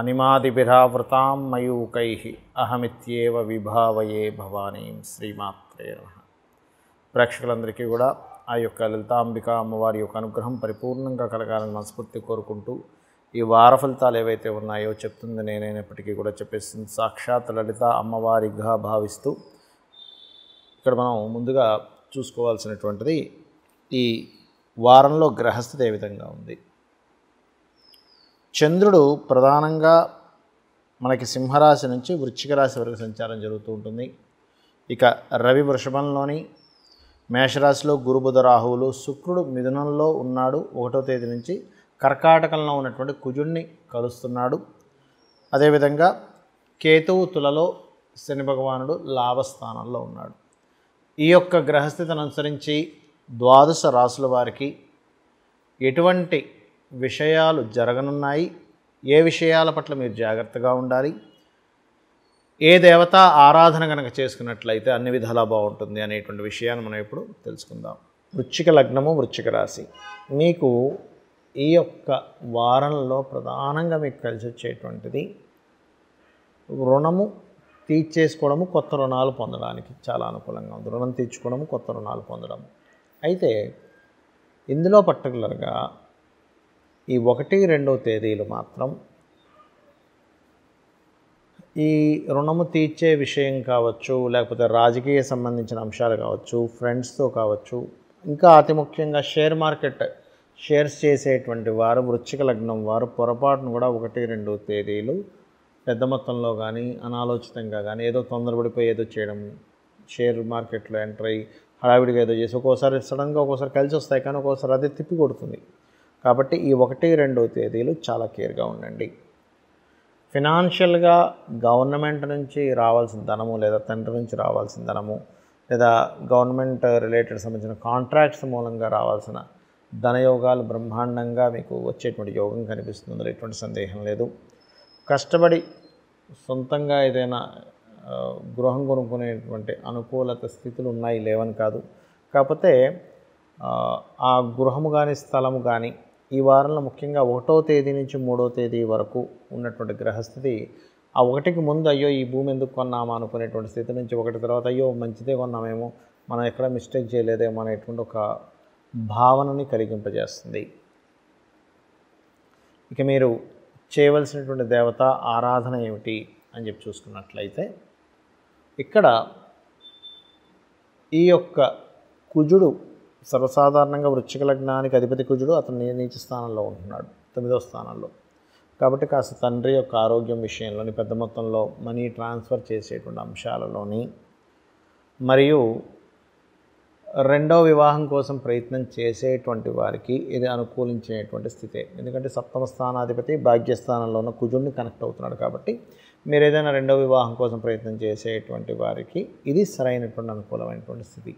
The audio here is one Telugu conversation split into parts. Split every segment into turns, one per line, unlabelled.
అనిమాదిభిరావృతాం మయూకై అహమిత్యేవ విభావయే భవానీం శ్రీమాత్రే నమ ప్రేక్షకులందరికీ కూడా ఆ యొక్క లలితాంబిక అమ్మవారి యొక్క అనుగ్రహం పరిపూర్ణంగా కలగాలని మనస్ఫూర్తి కోరుకుంటూ ఈ వార ఫలితాలు ఏవైతే ఉన్నాయో చెప్తుంది నేనైనప్పటికీ కూడా చెప్పేస్తుంది సాక్షాత్ లలిత అమ్మవారిగా భావిస్తూ ఇక్కడ మనం ముందుగా చూసుకోవాల్సినటువంటిది ఈ వారంలో గ్రహస్థితి ఏ విధంగా ఉంది చంద్రుడు ప్రధానంగా మనకి సింహరాశి నుంచి వృశ్చిక రాశి వరకు సంచారం జరుగుతూ ఉంటుంది ఇక రవి వృషభంలోని మేషరాశిలో గురుబుధ రాహువులు శుక్రుడు మిథునంలో ఉన్నాడు ఒకటో తేదీ నుంచి కర్కాటకంలో ఉన్నటువంటి కుజుణ్ణి కలుస్తున్నాడు అదేవిధంగా కేతువు తులలో శని భగవానుడు లాభస్థానంలో ఉన్నాడు ఈ యొక్క గ్రహస్థితిని అనుసరించి ద్వాదశ రాశుల వారికి ఎటువంటి విషయాలు జరగనున్నాయి ఏ విషయాల పట్ల మీరు జాగ్రత్తగా ఉండాలి ఏ దేవత ఆరాధన కనుక చేసుకున్నట్లయితే అన్ని విధాలా బాగుంటుంది అనేటువంటి విషయాన్ని మనం ఇప్పుడు తెలుసుకుందాం వృచ్చిక లగ్నము వృచ్చిక రాశి మీకు ఈ యొక్క వారంలో ప్రధానంగా మీకు కలిసి వచ్చేటువంటిది రుణము తీర్చేసుకోవడము కొత్త రుణాలు పొందడానికి చాలా అనుకూలంగా ఉంది రుణం తీర్చుకోవడము కొత్త రుణాలు పొందడం అయితే ఇందులో పర్టికులర్గా ఈ ఒకటి రెండవ తేదీలు మాత్రం ఈ రుణము తీర్చే విషయం కావచ్చు లేకపోతే రాజకీయ సంబంధించిన అంశాలు కావచ్చు ఫ్రెండ్స్తో కావచ్చు ఇంకా అతి ముఖ్యంగా షేర్ మార్కెట్ షేర్స్ చేసేటువంటి వారు వృచ్చిక లగ్నం వారు పొరపాటును కూడా ఒకటి రెండు తేదీలు పెద్ద మొత్తంలో కానీ అనాలోచితంగా కానీ ఏదో తొందరపడిపోయి ఏదో చేయడం షేర్ మార్కెట్లో ఎంటర్ అయ్యి హడావిడిగా ఏదో చేసి ఒక్కోసారి సడన్గా ఒక్కోసారి కలిసి వస్తాయి కానీ ఒక్కోసారి అదే తిప్పి కొడుతుంది కాబట్టి ఈ ఒకటి రెండో తేదీలు చాలా కేర్గా ఉండండి ఫినాన్షియల్గా గవర్నమెంట్ నుంచి రావాల్సిన ధనము లేదా తండ్రి నుంచి రావాల్సిన ధనము లేదా గవర్నమెంట్ రిలేటెడ్ సంబంధించిన కాంట్రాక్ట్స్ మూలంగా రావాల్సిన ధనయోగాలు బ్రహ్మాండంగా మీకు వచ్చేటువంటి యోగం కనిపిస్తుంది ఎటువంటి సందేహం లేదు కష్టపడి సొంతంగా ఏదైనా గృహం కొనుక్కునేటువంటి అనుకూలత స్థితులు ఉన్నాయి లేవని కాదు కాకపోతే ఆ గృహము కానీ స్థలము కానీ ఈ వారంలో ముఖ్యంగా ఒకటో తేదీ నుంచి మూడో తేదీ వరకు ఉన్నటువంటి గ్రహస్థితి ఆ ఒకటికి ముందు అయ్యో ఈ భూమి ఎందుకు కొన్నామా అనుకునేటువంటి స్థితి నుంచి ఒకటి తర్వాత అయ్యో మంచిదే కొన్నామేమో మనం ఎక్కడ మిస్టేక్ చేయలేదేమో అనేటువంటి ఒక భావనని కలిగింపజేస్తుంది ఇక మీరు చేయవలసినటువంటి దేవత ఆరాధన ఏమిటి అని చెప్పి చూసుకున్నట్లయితే ఇక్కడ ఈ యొక్క కుజుడు సర్వసాధారణంగా వృచ్చిక లగ్నానికి అధిపతి కుజుడు అతను నీచ స్థానంలో ఉంటున్నాడు తొమ్మిదవ స్థానంలో కాబట్టి కాస్త తండ్రి యొక్క ఆరోగ్యం విషయంలోని పెద్ద మొత్తంలో మనీ ట్రాన్స్ఫర్ చేసేటువంటి అంశాలలోని మరియు రెండవ వివాహం కోసం ప్రయత్నం చేసేటువంటి వారికి ఇది అనుకూలించేటువంటి స్థితే ఎందుకంటే సప్తమ స్థానాధిపతి భాగ్యస్థానంలో ఉన్న కుజుడిని కనెక్ట్ అవుతున్నాడు కాబట్టి మీరు ఏదైనా రెండవ వివాహం కోసం ప్రయత్నం చేసేటువంటి వారికి ఇది సరైనటువంటి అనుకూలమైనటువంటి స్థితి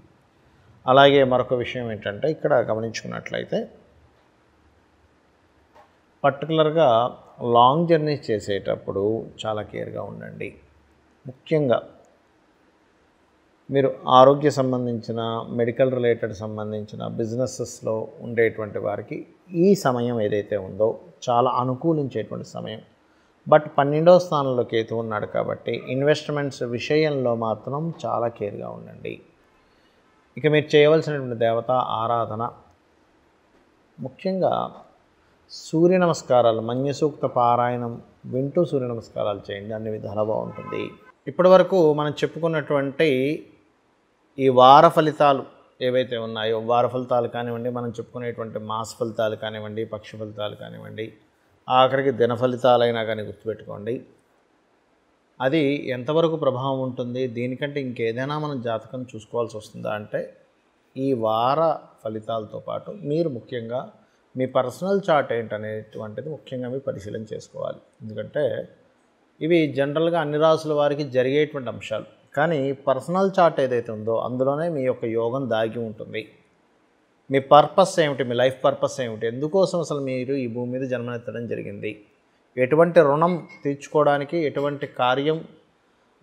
అలాగే మరొక విషయం ఏంటంటే ఇక్కడ గమనించుకున్నట్లయితే పర్టికులర్గా లాంగ్ జర్నీ చేసేటప్పుడు చాలా కేర్గా ఉండండి ముఖ్యంగా మీరు ఆరోగ్య సంబంధించిన మెడికల్ రిలేటెడ్ సంబంధించిన బిజినెసెస్లో ఉండేటువంటి వారికి ఈ సమయం ఏదైతే ఉందో చాలా అనుకూలించేటువంటి సమయం బట్ పన్నెండో స్థానంలో కేతు ఉన్నాడు కాబట్టి ఇన్వెస్ట్మెంట్స్ విషయంలో మాత్రం చాలా కేర్గా ఉండండి ఇక మీరు చేయవలసినటువంటి దేవత ఆరాధన ముఖ్యంగా సూర్య నమస్కారాలు మన్య సూక్త పారాయణం వింటూ సూర్య నమస్కారాలు చేయండి అన్ని విధాలు బాగుంటుంది ఇప్పటి వరకు మనం చెప్పుకున్నటువంటి ఈ వార ఫలితాలు ఏవైతే ఉన్నాయో వార ఫలితాలు కానివ్వండి మనం చెప్పుకునేటువంటి మాస ఫలితాలు కానివ్వండి పక్ష ఫలితాలు కానివ్వండి ఆఖరికి దిన ఫలితాలైనా కానీ గుర్తుపెట్టుకోండి అది ఎంతవరకు ప్రభావం ఉంటుంది దీనికంటే ఇంకేదైనా మనం జాతకం చూసుకోవాల్సి వస్తుందా అంటే ఈ వార ఫలితాలతో పాటు మీరు ముఖ్యంగా మీ పర్సనల్ చార్ట్ ఏంటనేటువంటిది ముఖ్యంగా మీరు పరిశీలన చేసుకోవాలి ఎందుకంటే ఇవి జనరల్గా అన్ని రాసుల వారికి జరిగేటువంటి అంశాలు కానీ పర్సనల్ చార్ట్ ఏదైతే ఉందో అందులోనే మీ యొక్క యోగం దాగి ఉంటుంది మీ పర్పస్ ఏమిటి మీ లైఫ్ పర్పస్ ఏమిటి ఎందుకోసం అసలు మీరు ఈ భూమి మీద జన్మనెత్తడం జరిగింది ఎటువంటి రుణం తీర్చుకోవడానికి ఎటువంటి కార్యం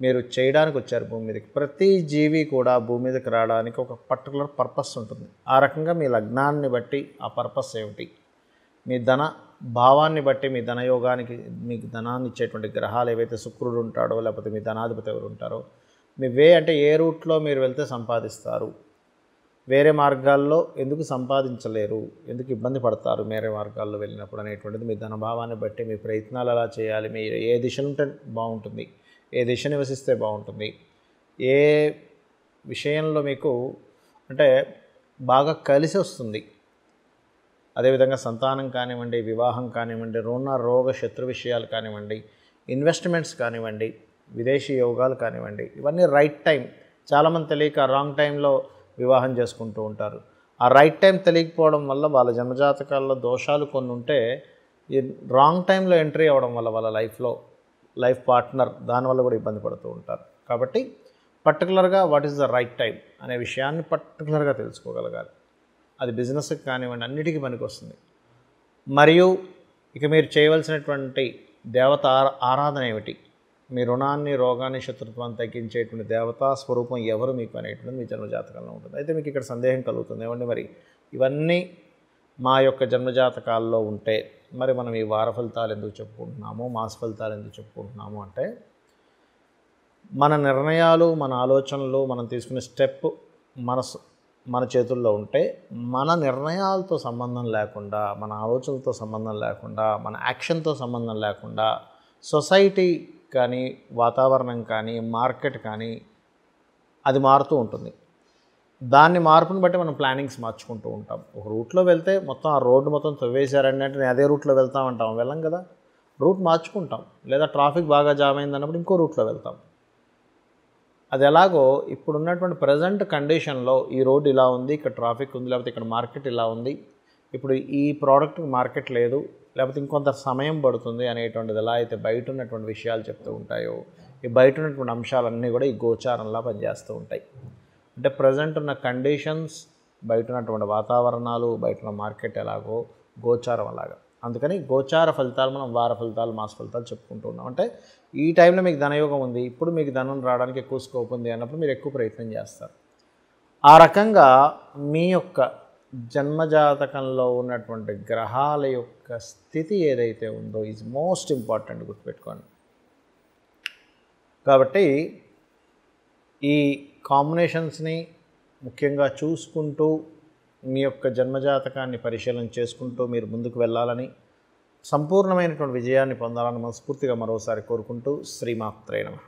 మీరు చేయడానికి వచ్చారు భూమి మీదకి ప్రతి జీవి కూడా భూమి మీదకి రావడానికి ఒక పర్టికులర్ పర్పస్ ఉంటుంది ఆ రకంగా మీ లగ్నాన్ని బట్టి ఆ పర్పస్ ఏమిటి మీ ధన భావాన్ని బట్టి మీ ధనయోగానికి మీకు ధనాన్ని ఇచ్చేటువంటి గ్రహాలు ఏవైతే శుక్రుడు ఉంటాడో లేకపోతే మీ ధనాధిపతి ఎవరు ఉంటారో మీ వే అంటే ఏ రూట్లో మీరు వెళ్తే సంపాదిస్తారు వేరే మార్గాల్లో ఎందుకు సంపాదించలేరు ఎందుకు ఇబ్బంది పడతారు వేరే మార్గాల్లో వెళ్ళినప్పుడు అనేటువంటిది మీ ధనభావాన్ని బట్టి మీ ప్రయత్నాలు ఎలా చేయాలి మీ ఏ దిశ ఉంటే బాగుంటుంది ఏ దిశ నివసిస్తే బాగుంటుంది ఏ విషయంలో మీకు అంటే బాగా కలిసి వస్తుంది అదేవిధంగా సంతానం కానివ్వండి వివాహం కానివ్వండి రుణ రోగ శత్రు విషయాలు కానివ్వండి ఇన్వెస్ట్మెంట్స్ కానివ్వండి విదేశీ యోగాలు కానివ్వండి ఇవన్నీ రైట్ టైం చాలామంది తెలియక రాంగ్ టైంలో వివాహం చేసుకుంటూ ఉంటారు ఆ రైట్ టైం తెలియకపోవడం వల్ల వాళ్ళ జన్మజాతకాల్లో దోషాలు కొన్ని ఉంటే ఈ రాంగ్ టైంలో ఎంట్రీ అవ్వడం వల్ల వాళ్ళ లైఫ్లో లైఫ్ పార్ట్నర్ దానివల్ల కూడా ఇబ్బంది పడుతూ ఉంటారు కాబట్టి పర్టికులర్గా what is the right time అనే విషయాన్ని పర్టికులర్గా తెలుసుకోగలగాలి అది బిజినెస్కి కానివ్వండి అన్నిటికీ పనికొస్తుంది మరియు ఇక మీరు చేయవలసినటువంటి దేవత ఆరాధన ఏమిటి మీ రుణాన్ని రోగాన్ని శత్రుత్వాన్ని తగ్గించేటువంటి దేవతా స్వరూపం ఎవరు మీకు అనేటువంటిది మీ జన్మజాతకంలో ఉంటుంది అయితే మీకు ఇక్కడ సందేహం కలుగుతుంది ఏమండి మరి ఇవన్నీ మా యొక్క జన్మజాతకాల్లో ఉంటే మరి మనం ఈ వార ఫలితాలు ఎందుకు చెప్పుకుంటున్నాము మాస ఫలితాలు ఎందుకు చెప్పుకుంటున్నాము అంటే మన నిర్ణయాలు మన ఆలోచనలు మనం తీసుకునే స్టెప్ మనసు మన చేతుల్లో ఉంటే మన నిర్ణయాలతో సంబంధం లేకుండా మన ఆలోచనలతో సంబంధం లేకుండా మన యాక్షన్తో సంబంధం లేకుండా సొసైటీ కానీ వాతావరణం కానీ మార్కెట్ కానీ అది మారుతూ ఉంటుంది దాన్ని మార్పుని బట్టి మనం ప్లానింగ్స్ మార్చుకుంటూ ఉంటాం ఒక రూట్లో వెళ్తే మొత్తం ఆ రోడ్డు మొత్తం తవ్వేశారని నేను అదే రూట్లో వెళ్తా ఉంటాం వెళ్ళం కదా రూట్ మార్చుకుంటాం లేదా ట్రాఫిక్ బాగా జామ్ అయింది అన్నప్పుడు ఇంకో రూట్లో వెళ్తాం అది ఎలాగో ఇప్పుడున్నటువంటి ప్రజెంట్ కండిషన్లో ఈ రోడ్ ఇలా ఉంది ఇక్కడ ట్రాఫిక్ ఉంది లేకపోతే ఇక్కడ మార్కెట్ ఇలా ఉంది ఇప్పుడు ఈ ప్రోడక్ట్ మార్కెట్ లేదు లేకపోతే ఇంకొంత సమయం పడుతుంది అనేటువంటిది ఎలా అయితే బయట ఉన్నటువంటి విషయాలు చెప్తూ ఉంటాయో ఈ బయట ఉన్నటువంటి అంశాలన్నీ కూడా ఈ గోచారంలా పనిచేస్తూ ఉంటాయి అంటే ప్రజెంట్ ఉన్న కండిషన్స్ బయట ఉన్నటువంటి వాతావరణాలు బయట ఉన్న మార్కెట్ ఎలాగో గోచారం అలాగా అందుకని గోచార ఫలితాలు మనం వార ఫలితాలు మాస ఫలితాలు చెప్పుకుంటూ ఉన్నాం అంటే ఈ టైంలో మీకు ధనయోగం ఉంది ఇప్పుడు మీకు ధనం రావడానికి ఎక్కువ స్కోప్ ఉంది అన్నప్పుడు మీరు ఎక్కువ ప్రయత్నం చేస్తారు ఆ రకంగా మీ యొక్క జన్మజాతకంలో ఉన్నటువంటి గ్రహాల యొక్క స్థితి ఏదైతే ఉందో ఈజ్ మోస్ట్ ఇంపార్టెంట్ గుర్తుపెట్టుకోండి కాబట్టి ఈ కాంబినేషన్స్ని ముఖ్యంగా చూసుకుంటూ మీ యొక్క జన్మజాతకాన్ని పరిశీలన చేసుకుంటూ మీరు ముందుకు వెళ్ళాలని సంపూర్ణమైనటువంటి విజయాన్ని పొందాలని మనస్ఫూర్తిగా మరోసారి కోరుకుంటూ శ్రీమాత్రేణ